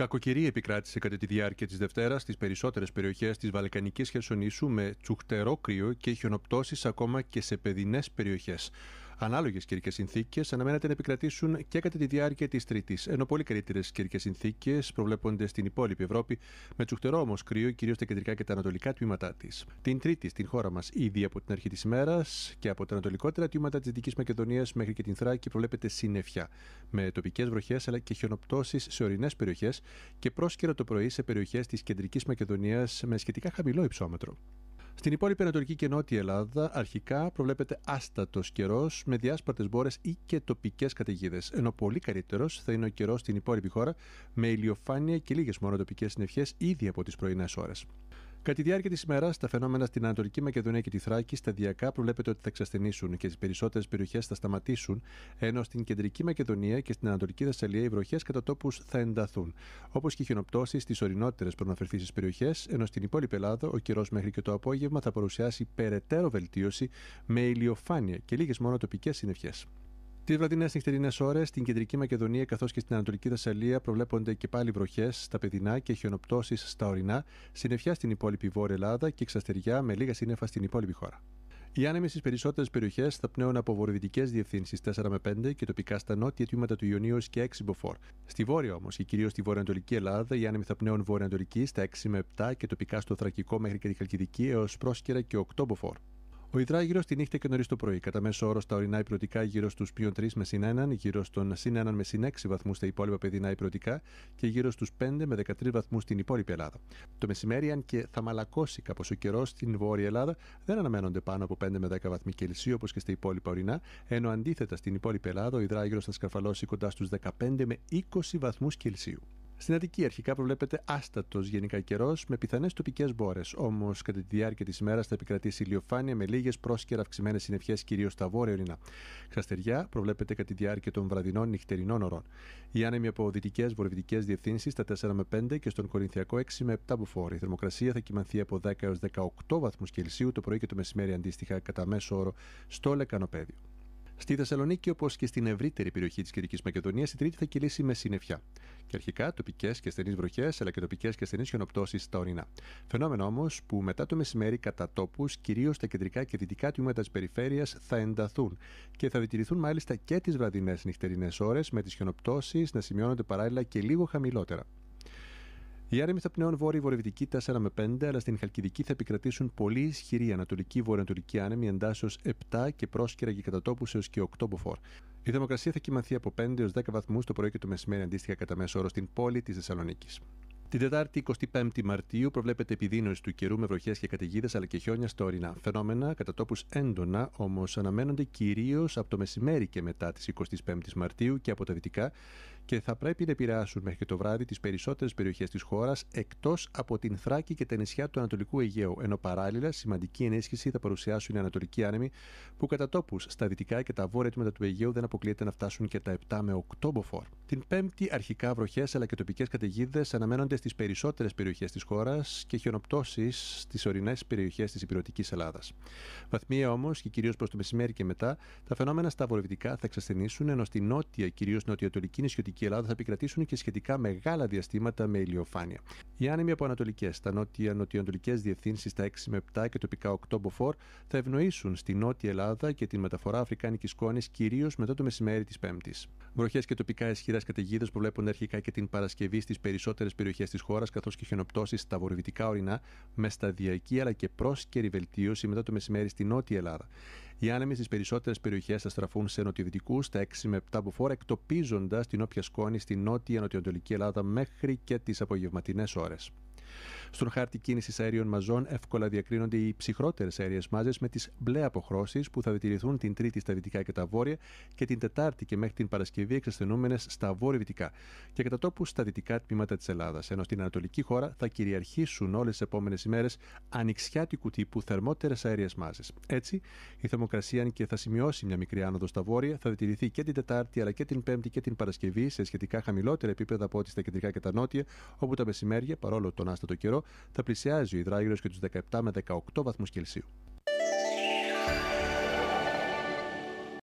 Κακοκαιρία επικράτησε κατά τη διάρκεια της Δευτέρας στις περισσότερες περιοχές της Βαλκανικής Χερσονήσου με τσουχτερό κρύο και χιονοπτώσεις ακόμα και σε παιδινές περιοχές. Ανάλογες καιρικές συνθήκες αναμένεται να επικρατήσουν και κατά τη διάρκεια της Τρίτης, ενώ πολύ καλύτερες καιρικές συνθήκες προβλέπονται στην υπόλοιπη Ευρώπη, με τσουχτερό όμως κρύο κυρίως στα κεντρικά και τα ανατολικά τμήματά της. Την Τρίτη στην χώρα μας, ήδη από την αρχή της ημέρας και από τα ανατολικότερα τμήματα της Δυτικής Μακεδονίας μέχρι και την Θράκη προβλέπεται συννεφιά, με τοπικές βροχές αλλά και χιονοπτώσεις σε ορεινές περιοχές και πρόσκαιρα το πρωί σε περιοχές της κεντρικής Μακεδονίας με σχετικά χαμηλό υψόμετρο. Στην υπόλοιπη Ανατολική και Νότια Ελλάδα αρχικά προβλέπεται άστατος καιρός με διάσπαρτες μπόρες ή και τοπικές καταιγίδες. Ενώ πολύ καλύτερος θα είναι ο καιρός στην υπόλοιπη χώρα με ηλιοφάνεια και λίγες μόνο τοπικέ συνευχέ ήδη από τις πρωινές ώρες. Κατά τη διάρκεια της ημέρας, τα φαινόμενα στην Ανατολική Μακεδονία και τη Θράκη σταδιακά προβλέπεται ότι θα εξασθενήσουν και τις περισσότερες περιοχές θα σταματήσουν, ενώ στην Κεντρική Μακεδονία και στην Ανατολική Θεσσαλία οι βροχές κατά τόπους θα ενταθούν. Όπως και οι χιονοπτώσεις στις ορεινότερες προναφερθεί περιοχές, ενώ στην υπόλοιπη Ελλάδα ο καιρός μέχρι και το απόγευμα θα παρουσιάσει περαιτέρω βελτίωση με ηλιοφάνεια και λίγες μόνο τοπικές συνεχέ. Τι βραδινές νυχτερινές ώρες στην κεντρική Μακεδονία καθώς και στην Ανατολική Θεσσαλία προβλέπονται και πάλι βροχές στα παιδινά και χιονοπτώσεις στα ορεινά, συννεφιά στην υπόλοιπη Βόρεια Ελλάδα και ξαστεριά με λίγα σύννεφα στην υπόλοιπη χώρα. Οι άνεμοι στις περισσότερες περιοχές θα πνέουν από βορειοδυτικές διευθύνσεις 4 με 5 και τοπικά στα νότια τμήματα του Ιωνίου και 6 μποφόρ. Στη βόρεια όμως και κυρίως στη βορειοανατολική Ελλάδα, οι άνεμοι θα πνέουν βορειοανατολική στα 6 με 7 και τοπικά στο Θρακικό μέχρι και τη Χαλκιδική έως πρόσκαιρα και 8 μποφόρ. Ο γύρω στη νύχτα και νωρίς το πρωί. Κατά μέσο όρο τα ορεινά υπηρετικά γύρω στους μείον 3 με συν 1, γύρω στον συν 1 με συν 6 βαθμούς στα υπόλοιπα παιδινά υπηρετικά και γύρω στους 5 με 13 βαθμούς στην υπόλοιπη Ελλάδα. Το μεσημέρι, αν και θα μαλακώσει κάπως ο καιρός στην Βόρεια Ελλάδα, δεν αναμένονται πάνω από 5 με 10 βαθμοί Κελσίου όπως και στα υπόλοιπα ορεινά, ενώ αντίθετα στην υπόλοιπη Ελλάδα ο υδράγυρο θα σκαρφαλώσει κοντά στους 15 με 20 βαθμούς Κελσίου. Στην Αττική αρχικά προβλέπεται άστατος γενικά καιρός με πιθανές τοπικές μπόρες. Όμως κατά τη διάρκεια της ημέρας θα επικρατήσει ηλιοφάνεια με λίγες πρόσκαιρα αυξημένες συννεφιές κυρίως στα βόρεια ορεινά. Χαστεριά προβλέπεται κατά τη διάρκεια των βραδινών νυχτερινών ωρών. Η άνεμοι από δυτικές βορειοδυτικές διευθύνσεις στα 4 με 5 και στον Κορινθιακό 6 με 7 μποφόρ. Η θερμοκρασία θα κυμανθεί από 10 έω 18 βαθμούς Κελσίου το πρωί και το μεσημέρι αντίστοιχα κατά μέσο όρο στο λεκανοπέδιο. Στη Θεσσαλονίκη, όπως και στην ευρύτερη περιοχή της Κυρική Μακεδονίας, η Τρίτη θα κυλήσει με συννεφιά. Και αρχικά τοπικές και στενεί βροχές, αλλά και τοπικές και στενεί χιονοπτώσεις στα ορεινά. Φαινόμενο όμως που μετά το μεσημέρι κατά τόπους, κυρίως τα κεντρικά και δυτικά τμήματα της περιφέρειας, θα ενταθούν και θα διτηρηθούν μάλιστα και τις βραδινές νυχτερινές ώρες με τις χιονοπτώσεις να σημειώνονται παράλληλα και λίγο χαμηλότερα. Οι άνεμοι θα πνέουν βόρειο-βορειοδυτική 4 με 5, αλλά στην Χαλκιδική θα επικρατήσουν ισχυρή ισχυροί ανατολική-βορειοανατολική άνεμη εντάσσεω 7 και πρόσκαιρα και κατά τόπου έως και 8 μποφόρ. Η θερμοκρασία θα κοιμαθεί από 5 έω 10 βαθμούς το πρωί και το μεσημέρι αντίστοιχα κατά μέσο όρο στην πόλη της Θεσσαλονίκης. Την Τετάρτη 25η Μαρτίου προβλέπεται επιδείνωση του καιρού με βροχές και καταιγίδες αλλά και χιόνια στα ορεινά. Φαινόμενα κατά τόπου έντονα, όμως αναμένονται κυρίως από το μεσημέρι και μετά της 25η Μαρτίου και από τα δυτικά και θα πρέπει να επηρεάσουν μέχρι το βράδυ τις περισσότερες περιοχές της χώρας εκτός από την Θράκη και τα νησιά του Ανατολικού Αιγαίου, ενώ παράλληλα σημαντική ενίσχυση θα παρουσιάσουν οι Ανατολικοί άνεμοι που κατά τόπους στα δυτικά και τα βόρεια τμήματα του Αιγαίου δεν αποκλείεται να φτάσουν και τα 7 με 8 μποφόρ. Την Πέμπτη, αρχικά βροχές αλλά και τοπικές καταιγίδες αναμένονται στις περισσότερες περιοχές της χώρας και χιονοπτώσεις στις ορεινές περιοχές της υπηρετικής Ελλάδας. Βαθμία όμως και κυρίως προς το μεσημέρι και μετά, τα φαινόμενα στα βορειοδυτικά θα εξασθενήσουν ενώ στη νότια, κυρίως νοτιοτολική νησιωτική η Ελλάδα θα επικρατήσουν και σχετικά μεγάλα διαστήματα με ηλιοφάνεια. Οι άνεμοι από Ανατολικές, τα νότια-νοτιοανατολικέ διευθύνσει τα 6 με 7 και τοπικά 8 μποφόρ θα ευνοήσουν στη Νότια Ελλάδα και την μεταφορά αφρικάνικης Κόνη κυρίως μετά το μεσημέρι της Πέμπτης. Βροχές και τοπικά ισχυρές καταιγίδες προβλέπουν αρχικά και την Παρασκευή στις περισσότερες περιοχές της χώρας καθώς και χιονοπτώσεις στα βορειοδυτικά ορεινά μες σταδιακή αλλά και πρόσκαιρη βελτίωση μετά το μεσημέρι στη Νότια Ελλάδα. Οι άνεμοι στις περισσότερες περιοχές θα στραφούν σε νοτιοδυτικούς στα 6 με 7 μποφόρ, εκτοπίζοντας την όποια σκόνη στη νότια-νοτιοανατολική Ελλάδα μέχρι και τις απογευματινές ώρες. Στον χάρτη κίνησης αερίων μαζών εύκολα διακρίνονται οι ψυχρότερες αέριες μάζες με τις μπλε αποχρώσεις που θα διατηρηθούν την Τρίτη στα δυτικά και τα βόρεια και την Τετάρτη και μέχρι την Παρασκευή εξασθενούμενες στα βόρειο-δυτικά και κατά τόπου στα δυτικά τμήματα της Ελλάδας. Ενώ στην Ανατολική χώρα θα κυριαρχήσουν όλες τις επόμενες ημέρες ανοιξιάτικου τύπου θερμότερες αέριες μάζες. Έτσι, η θερμοκρασία, αν και θα σημειώσει μια μικρή άνοδο στα βόρεια, θα διατηρηθεί και την Τετάρτη αλλά και την Πέμπτη και την Παρασκευή σε σχετικά χαμηλότερα επίπεδα από ό,τι στα κεντρικά και τα νότια, όπου τα μεσημέρια, παρόλο τον άστατο καιρό, θα πλησιάζει ο υδράγυρος και τους 17 με 18 βαθμούς Κελσίου.